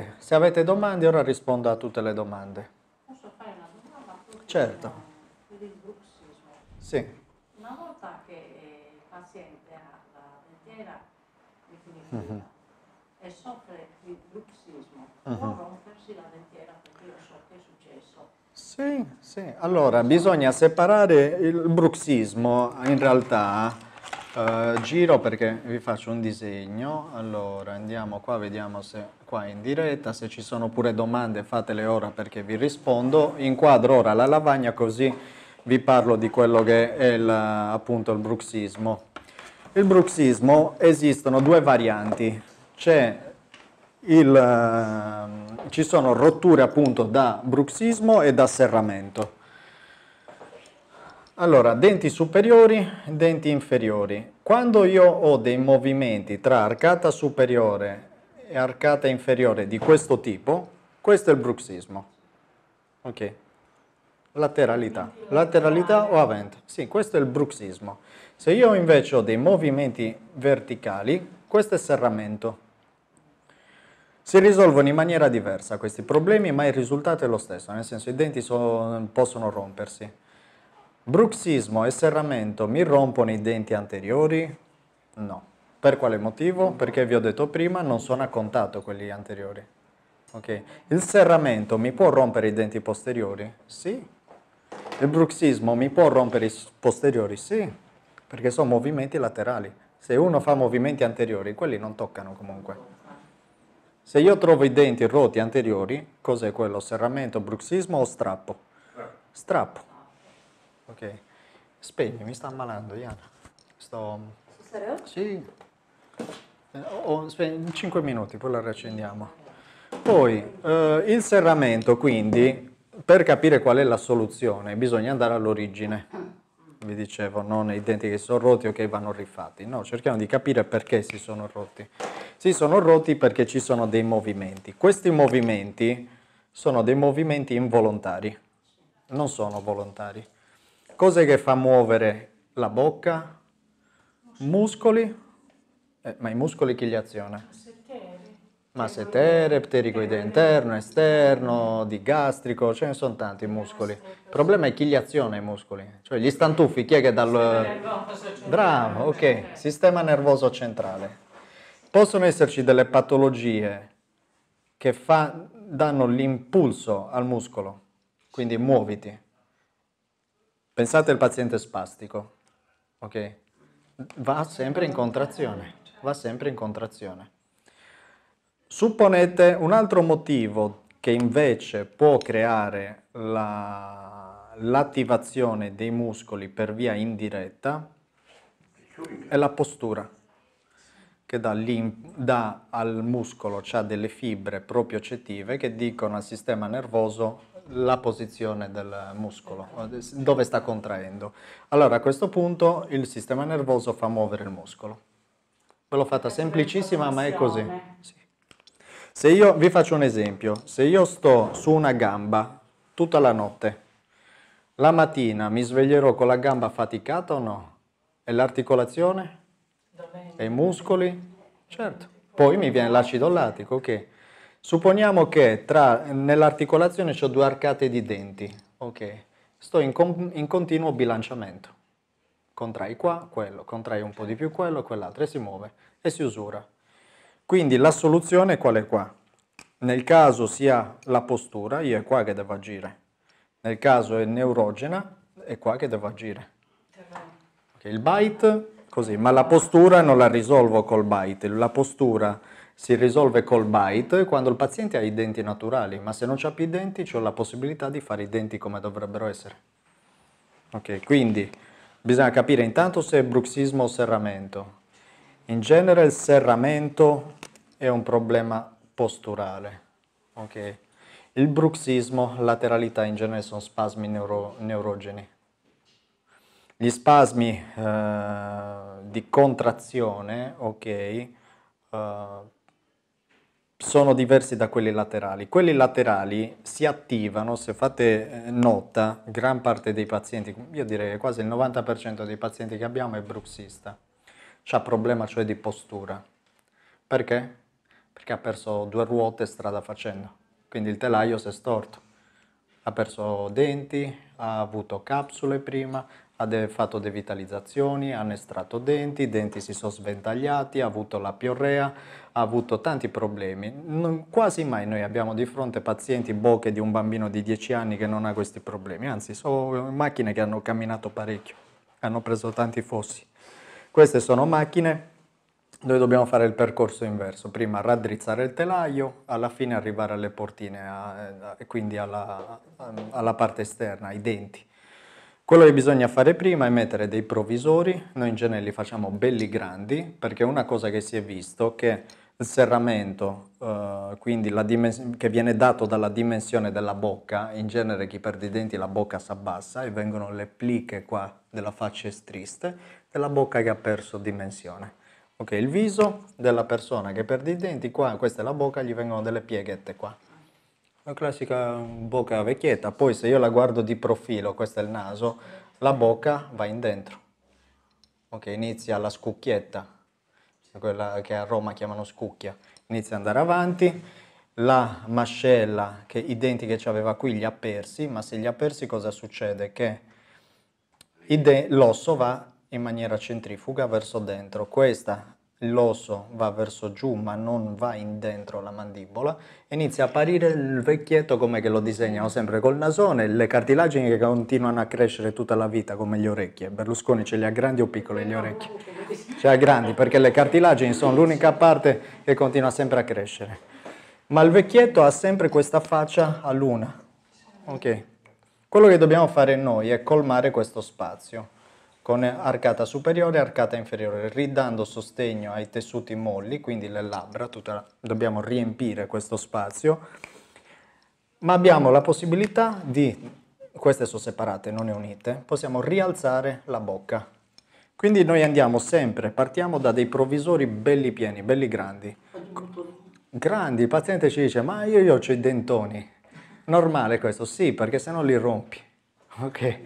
domande. Se avete domande, ora rispondo a tutte le domande. Posso fare una domanda? Certo. Sì. Una volta che il paziente ha la dentiera definitiva mm -hmm. e soffre di bruxismo, mm -hmm. può rompersi la dentiera perché io so che è successo. Sì, sì. Allora, bisogna separare il bruxismo in realtà Uh, giro perché vi faccio un disegno, allora andiamo qua, vediamo se qua in diretta, se ci sono pure domande fatele ora perché vi rispondo, inquadro ora la lavagna così vi parlo di quello che è il, appunto il bruxismo. Il bruxismo esistono due varianti, il, uh, ci sono rotture appunto da bruxismo e da serramento. Allora, denti superiori, denti inferiori. Quando io ho dei movimenti tra arcata superiore e arcata inferiore di questo tipo, questo è il bruxismo. Ok? Lateralità. Lateralità o avvento. Sì, questo è il bruxismo. Se io invece ho dei movimenti verticali, questo è serramento. Si risolvono in maniera diversa questi problemi, ma il risultato è lo stesso, nel senso i denti so, possono rompersi. Bruxismo e serramento mi rompono i denti anteriori? No. Per quale motivo? Perché vi ho detto prima non sono a contatto quelli anteriori. Okay. Il serramento mi può rompere i denti posteriori? Sì. Il bruxismo mi può rompere i posteriori? Sì. Perché sono movimenti laterali. Se uno fa movimenti anteriori, quelli non toccano comunque. Se io trovo i denti roti anteriori, cos'è quello? Serramento, bruxismo o strappo? Strappo Ok. Spegni, mi sta ammalando, Diana. Sto... Sarà? Sì. Eh, oh, in 5 minuti, poi la riaccendiamo. Poi, eh, il serramento, quindi, per capire qual è la soluzione, bisogna andare all'origine. Vi dicevo, non i denti che sono rotti o okay, che vanno rifatti. No, cerchiamo di capire perché si sono rotti. Si sono rotti perché ci sono dei movimenti. Questi movimenti sono dei movimenti involontari, non sono volontari. Cos'è che fa muovere la bocca? Muscoli? Eh, ma i muscoli chi li aziona? Massetere, ptericoide interno, esterno, di gastrico, ce ne sono tanti muscoli. Il problema è chi li aziona i muscoli, cioè gli stantuffi, chi è che dal... Bravo, ok, eh. sistema nervoso centrale. Possono esserci delle patologie che fa... danno l'impulso al muscolo, quindi muoviti. Pensate al paziente spastico, ok? Va sempre in contrazione, va sempre in contrazione. Supponete un altro motivo che invece può creare l'attivazione dei muscoli per via indiretta è la postura che dà, dà al muscolo, ha cioè delle fibre proprio proprioccettive che dicono al sistema nervoso la posizione del muscolo, dove sta contraendo. Allora a questo punto il sistema nervoso fa muovere il muscolo. Ve l'ho fatta semplicissima ma è così. Sì. Se io vi faccio un esempio, se io sto su una gamba tutta la notte, la mattina mi sveglierò con la gamba faticata o no? E l'articolazione? E i muscoli? Certo. Poi mi viene l'acido lattico ok? Supponiamo che nell'articolazione ho due arcate di denti, ok? Sto in, in, continuo bilanciamento. Contrai qua, quello, contrai un po' di più quello, quell'altro e si muove e si usura. Quindi la soluzione qual è qua? Nel caso sia la postura, io è qua che devo agire. Nel caso è neurogena, è qua che devo agire. Okay, il bite, così, ma la postura non la risolvo col bite, la postura si risolve col bite quando il paziente ha i denti naturali, ma se non ha più i denti c'è la possibilità di fare i denti come dovrebbero essere. Ok, quindi bisogna capire intanto se è bruxismo o serramento. In genere il serramento è un problema posturale, ok? Il bruxismo, lateralità in genere sono spasmi neuro neurogeni. Gli spasmi eh, di contrazione, ok, eh, sono diversi da quelli laterali. Quelli laterali si attivano, se fate eh, nota, gran parte dei pazienti, io direi quasi il 90% dei pazienti che abbiamo è bruxista, ha problema cioè di postura. Perché? Perché ha perso due ruote strada facendo, quindi il telaio si è storto, ha perso denti, ha avuto capsule prima, ha fatto devitalizzazioni, hanno estratto denti, i denti si sono sventagliati, ha avuto la piorrea, ha avuto tanti problemi. Non, quasi mai noi abbiamo di fronte pazienti bocche di un bambino di 10 anni che non ha questi problemi, anzi sono macchine che hanno camminato parecchio, hanno preso tanti fossi. Queste sono macchine, noi dobbiamo fare il percorso inverso, prima raddrizzare il telaio, alla fine arrivare alle portine, e quindi alla, alla parte esterna, ai denti quello che bisogna fare prima è mettere dei provvisori, noi in genere li facciamo belli grandi perché una cosa che si è visto è che il serramento, eh, quindi che viene dato dalla dimensione della bocca, in genere chi perde i denti la bocca si abbassa e vengono le pliche qua della faccia estriste della bocca che ha perso dimensione. Ok, il viso della persona che perde i denti qua, questa è la bocca, gli vengono delle pieghette qua. La classica bocca vecchietta, poi se io la guardo di profilo, questo è il naso, la bocca va in dentro. Ok, inizia la scucchietta, quella che a Roma chiamano scucchia, inizia ad andare avanti, la mascella, che i denti che aveva qui li ha persi, ma se li ha persi cosa succede? Che l'osso va in maniera centrifuga verso dentro, questa l'osso va verso giù ma non va in dentro la mandibola, inizia a apparire il vecchietto come che lo disegnano sempre col nasone, le cartilagini che continuano a crescere tutta la vita come le orecchie. Berlusconi ce le ha grandi o piccole le orecchie? Ce le ha grandi perché le cartilagini sono l'unica parte che continua sempre a crescere. Ma il vecchietto ha sempre questa faccia a luna. Ok. Quello che dobbiamo fare noi è colmare questo spazio con arcata superiore e arcata inferiore, ridando sostegno ai tessuti molli, quindi le labbra, tutta, dobbiamo riempire questo spazio, ma abbiamo la possibilità di, queste sono separate, non unite, possiamo rialzare la bocca. Quindi noi andiamo sempre, partiamo da dei provvisori belli pieni, belli grandi. Grandi, il paziente ci dice, ma io, io ho i dentoni. Normale questo, sì, perché se no li rompi. Ok.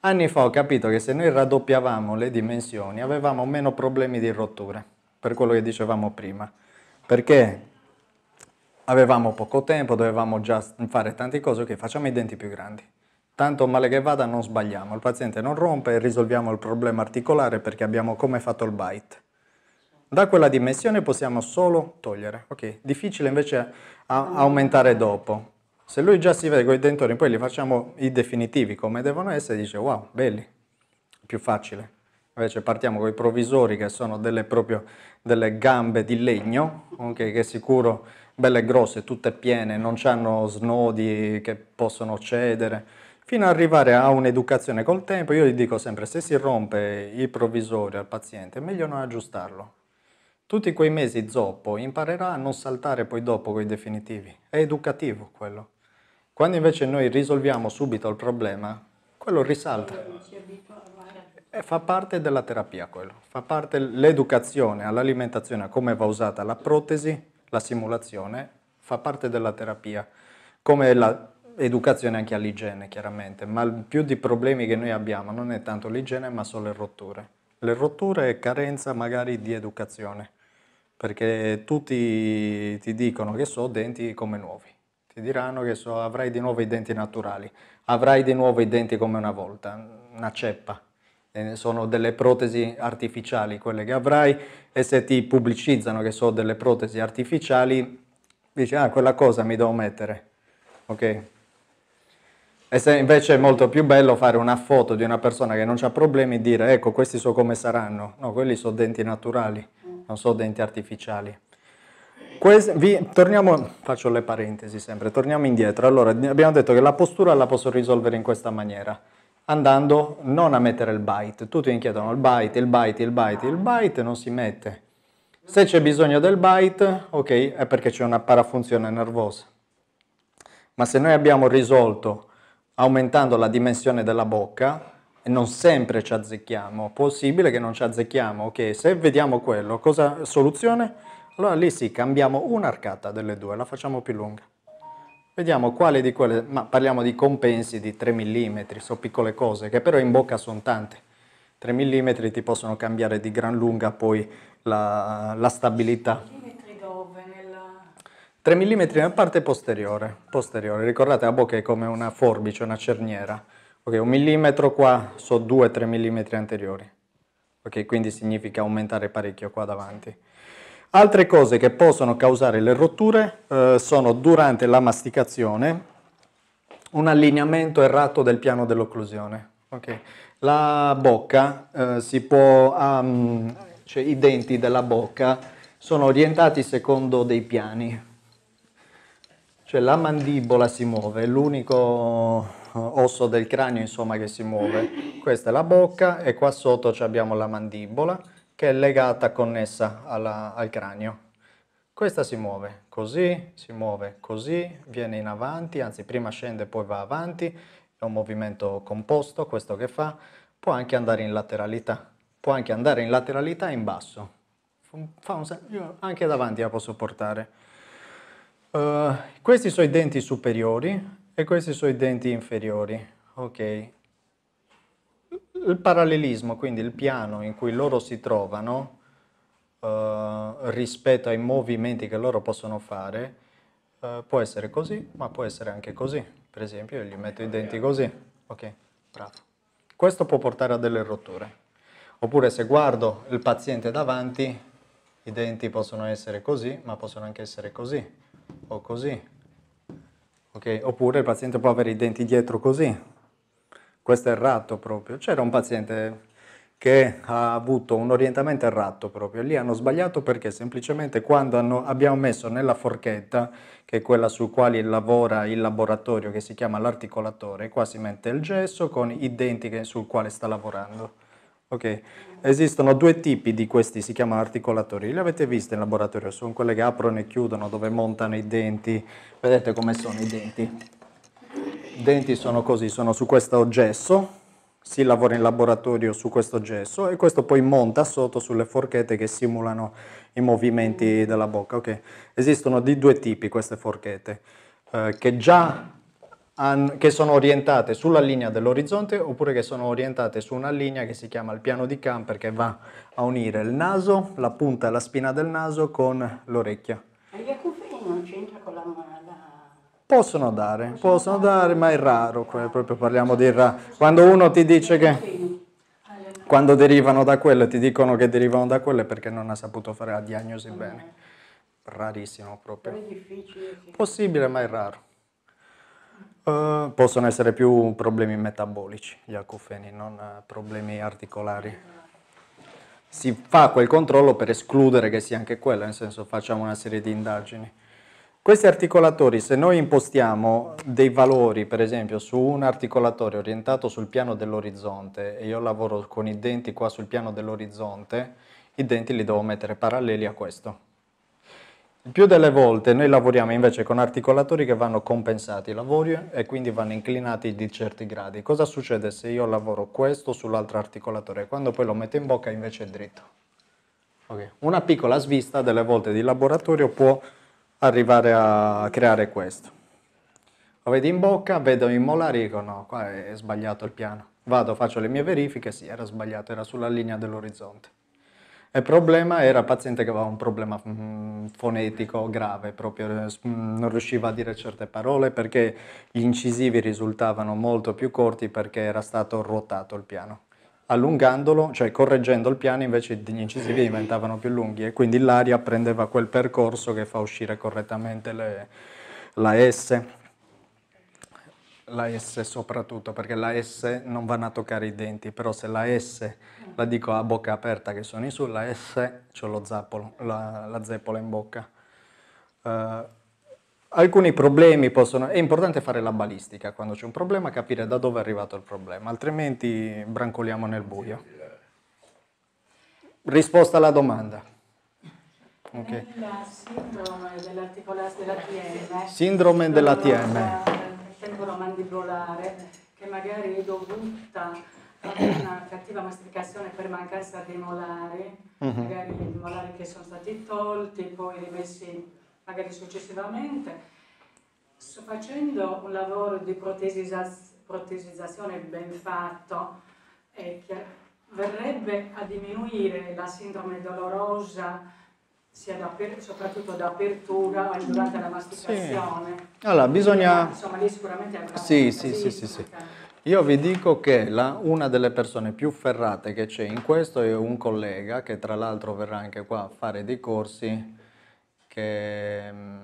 Anni fa ho capito che se noi raddoppiavamo le dimensioni avevamo meno problemi di rottura, per quello che dicevamo prima, perché avevamo poco tempo, dovevamo già fare tante cose, ok, facciamo i denti più grandi. Tanto male che vada non sbagliamo, il paziente non rompe e risolviamo il problema articolare perché abbiamo come fatto il bite. Da quella dimensione possiamo solo togliere, ok? Difficile invece aumentare dopo. Se lui già si vede con i dentori, poi gli facciamo i definitivi come devono essere, dice wow, belli, più facile. Invece partiamo con i provvisori che sono delle, proprio, delle gambe di legno, okay, che sicuro belle grosse, tutte piene, non hanno snodi che possono cedere, fino ad arrivare a un'educazione col tempo. Io gli dico sempre, se si rompe il provvisorio al paziente, è meglio non aggiustarlo. Tutti quei mesi zoppo imparerà a non saltare poi dopo con i definitivi. È educativo quello. Quando invece noi risolviamo subito il problema, quello risalta. E fa parte della terapia quello, fa parte l'educazione all'alimentazione, a come va usata la protesi, la simulazione, fa parte della terapia, come l'educazione anche all'igiene chiaramente, ma più di problemi che noi abbiamo non è tanto l'igiene ma sono le rotture. Le rotture è carenza magari di educazione, perché tutti ti dicono che so denti come nuovi ti diranno che so, avrai di nuovo i denti naturali, avrai di nuovo i denti come una volta, una ceppa. sono delle protesi artificiali quelle che avrai e se ti pubblicizzano che sono delle protesi artificiali, dici ah quella cosa mi devo mettere, ok? E se invece è molto più bello fare una foto di una persona che non ha problemi e dire ecco questi so come saranno, no quelli sono denti naturali, non sono denti artificiali. Questa, vi, torniamo, faccio le parentesi sempre, torniamo indietro. Allora, abbiamo detto che la postura la posso risolvere in questa maniera, andando non a mettere il byte. Tutti mi chiedono il byte, il byte, il byte, il byte non si mette. Se c'è bisogno del byte, ok, è perché c'è una parafunzione nervosa. Ma se noi abbiamo risolto aumentando la dimensione della bocca, e non sempre ci azzecchiamo, possibile che non ci azzecchiamo, ok, se vediamo quello, cosa, soluzione? Allora lì sì, cambiamo un'arcata delle due, la facciamo più lunga. Vediamo quale di quelle, ma parliamo di compensi di 3 mm, sono piccole cose, che però in bocca sono tante. 3 mm ti possono cambiare di gran lunga poi la, la stabilità. 3 mm dove? nella parte posteriore, posteriore, ricordate la bocca è come una forbice, una cerniera. Ok, un millimetro qua, so 2-3 mm anteriori. Ok, quindi significa aumentare parecchio qua davanti. Altre cose che possono causare le rotture eh, sono durante la masticazione un allineamento errato del piano dell'occlusione. Okay. La bocca eh, si può, um, cioè i denti della bocca sono orientati secondo dei piani, cioè la mandibola si muove, è l'unico eh, osso del cranio insomma che si muove. Questa è la bocca e qua sotto abbiamo la mandibola che è legata, connessa alla, al cranio. Questa si muove così, si muove così, viene in avanti, anzi prima scende poi va avanti, è un movimento composto questo che fa, può anche andare in lateralità, può anche andare in lateralità in basso, un, anche davanti la posso portare. Uh, questi sono i denti superiori e questi sono i denti inferiori, ok? il parallelismo, quindi il piano in cui loro si trovano eh, rispetto ai movimenti che loro possono fare, eh, può essere così, ma può essere anche così. Per esempio, io gli metto i denti così. Ok, bravo. Questo può portare a delle rotture. Oppure se guardo il paziente davanti, i denti possono essere così, ma possono anche essere così o così. Okay? Oppure il paziente può avere i denti dietro così, questo è errato proprio. C'era un paziente che ha avuto un orientamento errato proprio, lì hanno sbagliato perché semplicemente quando hanno, abbiamo messo nella forchetta, che è quella su quale lavora il laboratorio che si chiama l'articolatore, qua si mette il gesso con i denti sul quale sta lavorando. Okay. Esistono due tipi di questi, si chiamano articolatori, li avete visti in laboratorio, sono quelle che aprono e chiudono, dove montano i denti, vedete come sono i denti. I denti sono così, sono su questo gesso, si lavora in laboratorio su questo gesso e questo poi monta sotto sulle forchette che simulano i movimenti della bocca. Okay. Esistono di due tipi queste forchette, eh, che già che sono orientate sulla linea dell'orizzonte oppure che sono orientate su una linea che si chiama il piano di Camper che va a unire il naso, la punta e la spina del naso con l'orecchia. E gli acufeni non c'entra con la mano? Possono dare, possono dare, ma è raro, proprio parliamo di raro. Quando uno ti dice che quando derivano da quello ti dicono che derivano da quello è perché non ha saputo fare la diagnosi bene. Rarissimo proprio. Possibile, ma è raro. Uh, possono essere più problemi metabolici gli acufeni, non eh, problemi articolari. Si fa quel controllo per escludere che sia anche quello, nel senso facciamo una serie di indagini. Questi articolatori, se noi impostiamo dei valori, per esempio su un articolatore orientato sul piano dell'orizzonte e io lavoro con i denti qua sul piano dell'orizzonte, i denti li devo mettere paralleli a questo. più delle volte noi lavoriamo invece con articolatori che vanno compensati i lavori e quindi vanno inclinati di certi gradi. Cosa succede se io lavoro questo sull'altro articolatore? Quando poi lo metto in bocca invece è dritto. Okay. Una piccola svista delle volte di laboratorio può arrivare a creare questo. Lo vedo in bocca, vedo in e dico no, qua è sbagliato il piano. Vado, faccio le mie verifiche, sì, era sbagliato, era sulla linea dell'orizzonte. Il problema era il paziente che aveva un problema mm, fonetico grave, proprio eh, mm, non riusciva a dire certe parole perché gli incisivi risultavano molto più corti perché era stato ruotato il piano allungandolo, cioè correggendo il piano, invece gli incisivi diventavano più lunghi e quindi l'aria prendeva quel percorso che fa uscire correttamente le, la S, la S soprattutto, perché la S non vanno a toccare i denti, però se la S la dico a bocca aperta che sono in su, la S c'ho lo zappolo, la, la zeppola in bocca. Uh, alcuni problemi possono... È importante fare la balistica quando c'è un problema, capire da dove è arrivato il problema, altrimenti brancoliamo nel buio. Risposta alla domanda. Okay. Eh, la sindrome dell'ATM. Sindrome dell'ATM. Sindrome mandibolare che magari è dovuta a una cattiva masticazione per mancanza dei molari, mm-hmm. magari i molari che sono stati tolti, poi rimessi magari successivamente, sto facendo un lavoro di protesizzazione ben fatto e che verrebbe a diminuire la sindrome dolorosa da per, soprattutto d'apertura e durante la masticazione. Sì. Allora, bisogna... Insomma, lì sicuramente è una sì, sì, sì, sì, sì. Io vi dico che la, una delle persone più ferrate che c'è in questo è un collega che tra l'altro verrà anche qua a fare dei corsi che mm,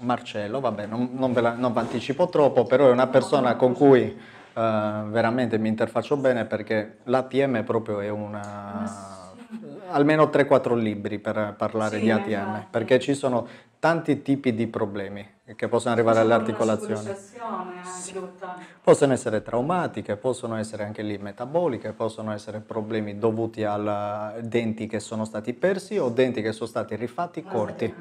Marcello, vabbè, non, non ve la, non anticipo troppo, però è una persona con cui Uh, veramente mi interfaccio bene perché l'ATM proprio è una almeno 3-4 libri per parlare sì, di ATM, esatto. perché ci sono tanti tipi di problemi che possono arrivare all'articolazione. Eh, sì. Possono essere traumatiche, possono essere anche lì metaboliche, possono essere problemi dovuti a eh, denti che sono stati persi o denti che sono stati rifatti ah, corti.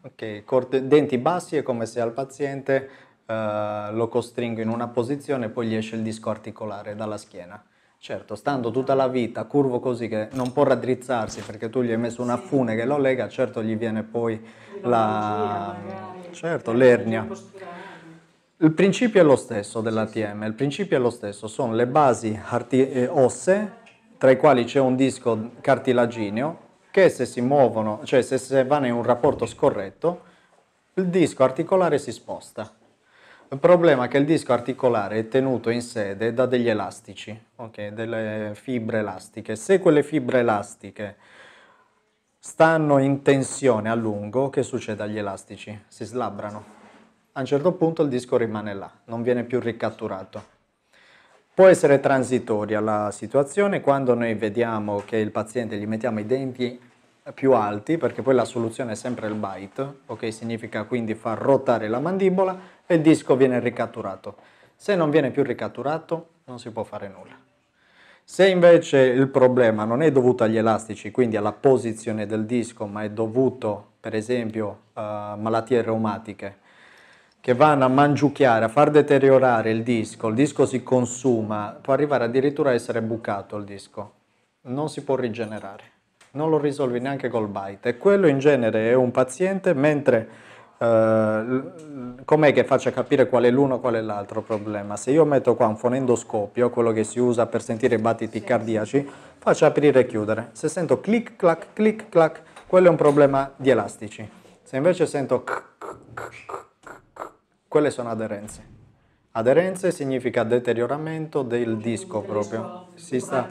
Okay. Corti, denti bassi è come se al paziente uh, lo costringo in una posizione e poi gli esce il disco articolare dalla schiena. Certo, stando tutta la vita curvo così che non può raddrizzarsi perché tu gli hai messo una fune che lo lega, certo gli viene poi la... Certo, l'ernia. Il principio è lo stesso dell'ATM, il principio è lo stesso, sono le basi eh, ossee tra i quali c'è un disco cartilagineo che se si muovono, cioè se, se vanno in un rapporto scorretto, il disco articolare si sposta il problema è che il disco articolare è tenuto in sede da degli elastici, okay, delle fibre elastiche. Se quelle fibre elastiche stanno in tensione a lungo, che succede agli elastici? Si slabrano. A un certo punto il disco rimane là, non viene più ricatturato. Può essere transitoria la situazione quando noi vediamo che il paziente gli mettiamo i denti più alti perché poi la soluzione è sempre il bite, ok? Significa quindi far rotare la mandibola e il disco viene ricatturato. Se non viene più ricatturato non si può fare nulla. Se invece il problema non è dovuto agli elastici, quindi alla posizione del disco, ma è dovuto per esempio a malattie reumatiche, che vanno a mangiucchiare, a far deteriorare il disco, il disco si consuma, può arrivare addirittura a essere bucato il disco, non si può rigenerare non lo risolvi neanche col bite e quello in genere è un paziente mentre eh, com'è che faccia capire qual è l'uno e qual è l'altro problema se io metto qua un fonendoscopio quello che si usa per sentire i battiti cardiaci faccio aprire e chiudere se sento clic clac clic clac quello è un problema di elastici se invece sento c, c, c, quelle sono aderenze Aderenze significa deterioramento del disco proprio. Sta...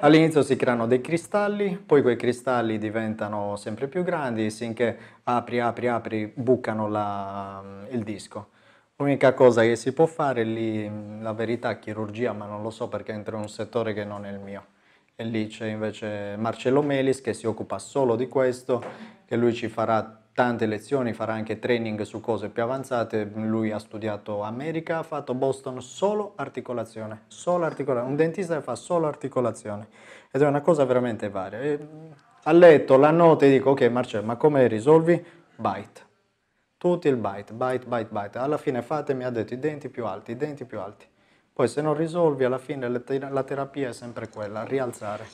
All'inizio si creano dei cristalli, poi quei cristalli diventano sempre più grandi finché apri, apri, apri, bucano la... il disco. L'unica cosa che si può fare lì, la verità, è chirurgia, ma non lo so perché entro in un settore che non è il mio. E lì c'è invece Marcello Melis che si occupa solo di questo, che lui ci farà tante lezioni, farà anche training su cose più avanzate. Lui ha studiato America, ha fatto Boston solo articolazione, solo articolazione. Un dentista che fa solo articolazione ed è una cosa veramente varia. E a letto la notte dico: Ok, Marcello, ma come risolvi? Bite. Tutti il bite, bite, bite, bite. Alla fine fatemi, ha detto i denti più alti, i denti più alti. Poi se non risolvi, alla fine la terapia è sempre quella, rialzare.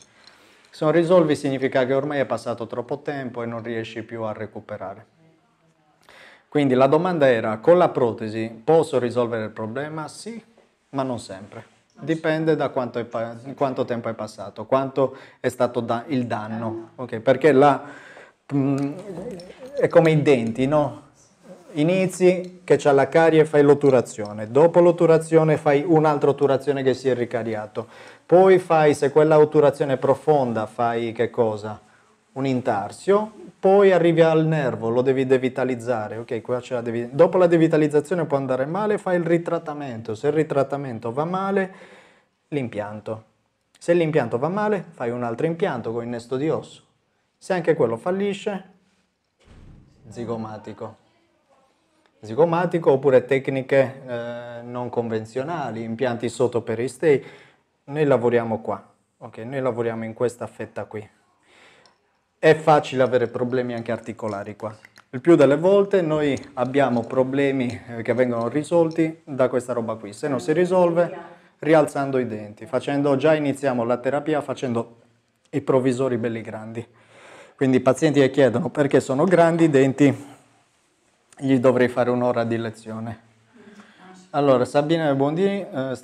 Se non risolvi significa che ormai è passato troppo tempo e non riesci più a recuperare. Quindi la domanda era, con la protesi posso risolvere il problema? Sì, ma non sempre. Dipende da quanto, è quanto tempo è passato, quanto è stato da il danno. Okay, perché la, mh, mm, è come i denti, no? inizi che c'è la carie e fai l'otturazione, dopo l'otturazione fai un'altra otturazione che si è ricariato, poi fai, se quella otturazione è profonda, fai che cosa? Un intarsio, poi arrivi al nervo, lo devi devitalizzare, ok, qua ce la devi... dopo la devitalizzazione può andare male, fai il ritrattamento, se il ritrattamento va male, l'impianto. Se l'impianto va male, fai un altro impianto con innesto di osso. Se anche quello fallisce, zigomatico zigomatico oppure tecniche eh, non convenzionali, impianti sotto sottoperistei. Noi lavoriamo qua, okay? noi lavoriamo in questa fetta qui. È facile avere problemi anche articolari qua. Il più delle volte noi abbiamo problemi eh, che vengono risolti da questa roba qui. Se non si risolve rialzando i denti, facendo, già iniziamo la terapia facendo i provvisori belli grandi. Quindi i pazienti che chiedono perché sono grandi i denti gli dovrei fare un'ora di lezione. Allora, Sabina Bondini, eh,